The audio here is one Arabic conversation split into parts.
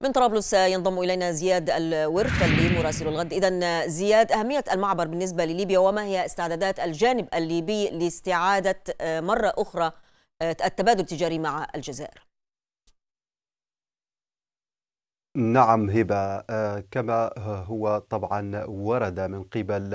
من طرابلس ينضم إلينا زياد الورفلي مراسل الغد إذا زياد أهمية المعبر بالنسبة لليبيا وما هي استعدادات الجانب الليبي لاستعادة مرة أخرى آه، التبادل التجاري مع الجزائر نعم هبة آه، كما هو طبعا ورد من قبل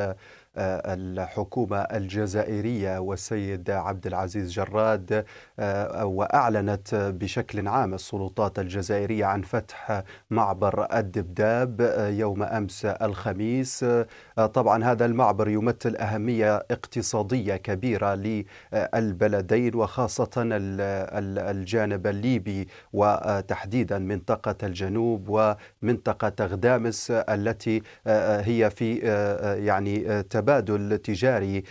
آه، الحكومة الجزائرية والسيد عبد العزيز جراد آه، وأعلنت بشكل عام السلطات الجزائرية عن فتح معبر الدبداب يوم أمس الخميس طبعا هذا المعبر يمثل أهمية اقتصادية كبيرة للبلدين وخاصة الجانب الليبي وتحديدا منطقة الجنوب ومنطقة غدامس التي آه، آه، هي في آه، يعني تبادل تجاري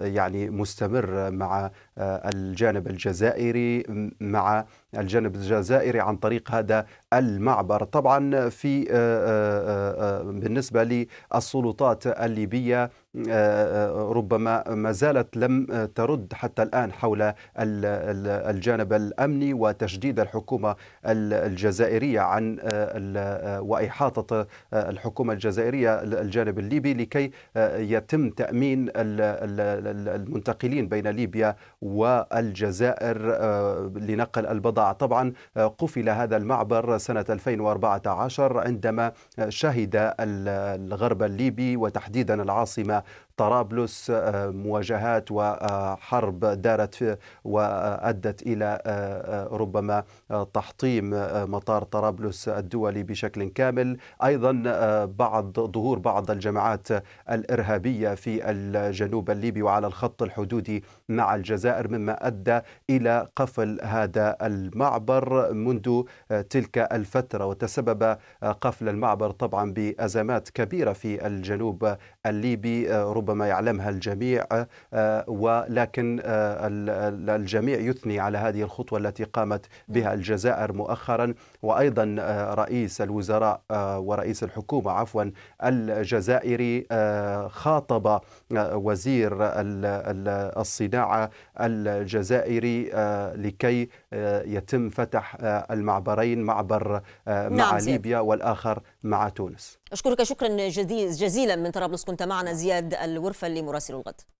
يعني مستمر مع الجانب الجزائري مع الجانب الجزائري عن طريق هذا المعبر طبعا في آه، آه، آه، بالنسبة للسلطات الليبية ربما ما زالت لم ترد حتى الآن حول الجانب الأمني وتشديد الحكومة الجزائرية عن وإحاطة الحكومة الجزائرية الجانب الليبي لكي يتم تأمين المنتقلين بين ليبيا والجزائر لنقل البضع طبعا آه، قفل هذا المعبر سنة 2014 عندما شهد الغرب الليبي وتحديدا العاصمة طرابلس آه، مواجهات وحرب دارت وأدت إلى آه، آه، ربما تحطيم مطار طرابلس الدولي بشكل كامل أيضا بعض ظهور بعض الجماعات الإرهابية في الجنوب الليبي وعلى الخط الحدودي مع الجزائر مما أدى إلى قفل هذا المعبر منذ تلك الفترة وتسبب قفل المعبر طبعا بأزمات كبيرة في الجنوب الليبي ربما ربما يعلمها الجميع آه، آه، ولكن آه، الجميع يثني على هذه الخطوة التي قامت بها نعم. الجزائر مؤخرا وأيضا رئيس الوزراء ورئيس الحكومة عفوا الجزائري خاطب وزير الصناعة الجزائري لكي يتم فتح المعبرين معبر مع نعم ليبيا والآخر مع تونس أشكرك شكرا جزيلا من طرابلس كنت معنا زياد الورفة لمراسل الغد